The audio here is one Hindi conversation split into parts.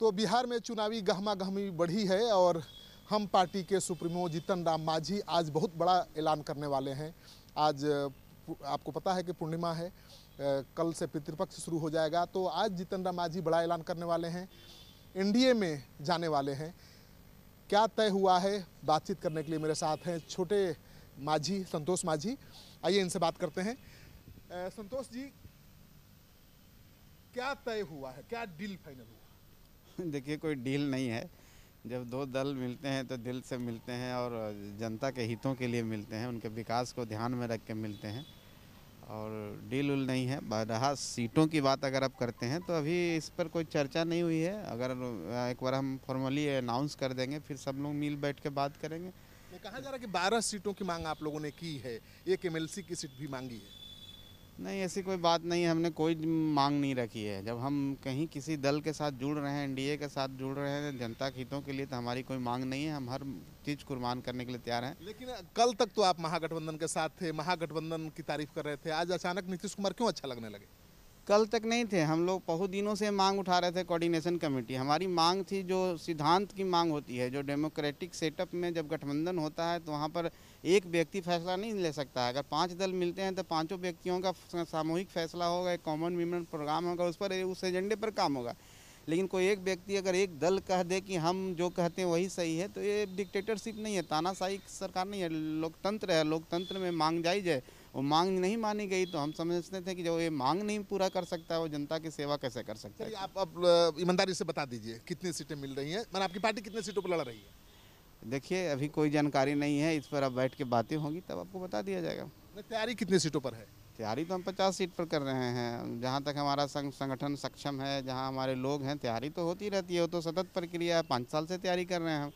तो बिहार में चुनावी गहमा गहमी बढ़ी है और हम पार्टी के सुप्रीमो जीतन राम मांझी आज बहुत बड़ा ऐलान करने वाले हैं आज आपको पता है कि पूर्णिमा है कल से पितृपक्ष शुरू हो जाएगा तो आज जीतन राम मांझी बड़ा ऐलान करने वाले हैं एनडीए में जाने वाले हैं क्या तय हुआ है बातचीत करने के लिए मेरे साथ हैं छोटे माझी संतोष माझी आइए इनसे बात करते हैं संतोष जी क्या तय हुआ है क्या डील फाइनल हुआ देखिए कोई डील नहीं है जब दो दल मिलते हैं तो दिल से मिलते हैं और जनता के हितों के लिए मिलते हैं उनके विकास को ध्यान में रख के मिलते हैं और डील उल नहीं है रहा सीटों की बात अगर आप करते हैं तो अभी इस पर कोई चर्चा नहीं हुई है अगर एक बार हम फॉर्मली अनाउंस कर देंगे फिर सब लोग मिल बैठ के बात करेंगे कहा जा रहा है कि 12 सीटों की मांग आप लोगों ने की है एक एमएलसी की सीट भी मांगी है नहीं ऐसी कोई बात नहीं है हमने कोई मांग नहीं रखी है जब हम कहीं किसी दल के साथ जुड़ रहे हैं एनडीए के साथ जुड़ रहे हैं जनता के हितों के लिए तो हमारी कोई मांग नहीं है हम हर चीज़ कुर्बान करने के लिए तैयार हैं लेकिन कल तक तो आप महागठबंधन के साथ थे महागठबंधन की तारीफ कर रहे थे आज अचानक नीतीश कुमार क्यों अच्छा लगने लगे कल तक नहीं थे हम लोग बहुत दिनों से मांग उठा रहे थे कोऑर्डिनेशन कमेटी हमारी मांग थी जो सिद्धांत की मांग होती है जो डेमोक्रेटिक सेटअप में जब गठबंधन होता है तो वहाँ पर एक व्यक्ति फैसला नहीं ले सकता है अगर पांच दल मिलते हैं तो पांचों व्यक्तियों का सामूहिक फैसला होगा एक कॉमन विमन प्रोग्राम होगा उस पर उस एजेंडे पर काम होगा लेकिन कोई एक व्यक्ति अगर एक दल कह दे कि हम जो कहते हैं वही सही है तो ये डिक्टेटरशिप नहीं है तानाशाही सरकार नहीं है लोकतंत्र है लोकतंत्र में मांग जाई है वो मांग नहीं मानी गई तो हम समझते थे कि जो ये मांग नहीं पूरा कर सकता वो जनता की सेवा कैसे कर सकता है आप अब ईमानदारी से बता दीजिए कितनी सीटें मिल रही हैं मैंने आपकी पार्टी कितने सीटों पर लड़ रही है देखिए अभी कोई जानकारी नहीं है इस पर अब बैठ के बातें होंगी तब आपको बता दिया जाएगा तैयारी कितनी सीटों पर है तैयारी तो हम पचास सीट पर कर रहे हैं जहाँ तक हमारा संग संगठन सक्षम है जहाँ हमारे लोग हैं तैयारी तो होती रहती है वो तो सतत प्रक्रिया है पाँच साल से तैयारी कर रहे हैं हम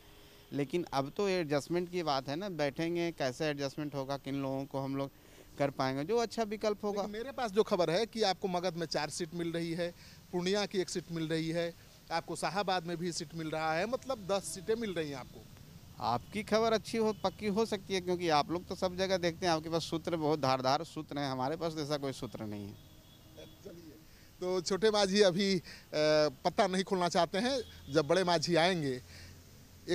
लेकिन अब तो एडजस्टमेंट की बात है ना बैठेंगे कैसे एडजस्टमेंट होगा किन लोगों को हम लोग कर पाएंगे जो अच्छा विकल्प होगा मेरे पास जो खबर है कि आपको मगध में चार सीट मिल रही है पूर्णिया की एक सीट मिल रही है आपको शाहबाद में भी सीट मिल रहा है मतलब दस सीटें मिल रही हैं आपको आपकी खबर अच्छी हो पक्की हो सकती है क्योंकि आप लोग तो सब जगह देखते हैं आपके पास सूत्र बहुत धारधार सूत्र हैं हमारे पास तो ऐसा कोई सूत्र नहीं है चलिए तो छोटे माझी अभी पत्ता नहीं खोलना चाहते हैं जब बड़े माझी आएंगे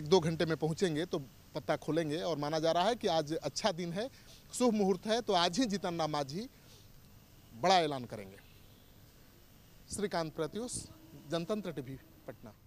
एक दो घंटे में पहुंचेंगे तो पत्ता खोलेंगे और माना जा रहा है कि आज अच्छा दिन है शुभ मुहूर्त है तो आज ही जीतन राम माझी बड़ा ऐलान करेंगे श्रीकांत प्रत्युष जनतंत्र टीवी पटना